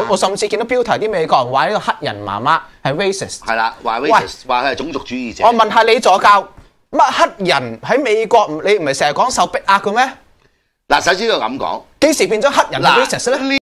我我甚至见到标题啲美国人话呢个黑人妈妈系 racist，系啦，话 racist，话佢系种族主义者。我问下你左教乜黑人喺美国，你唔系成日讲受逼压嘅咩？嗱，首先我咁讲，几时变咗黑人系 racist 咧？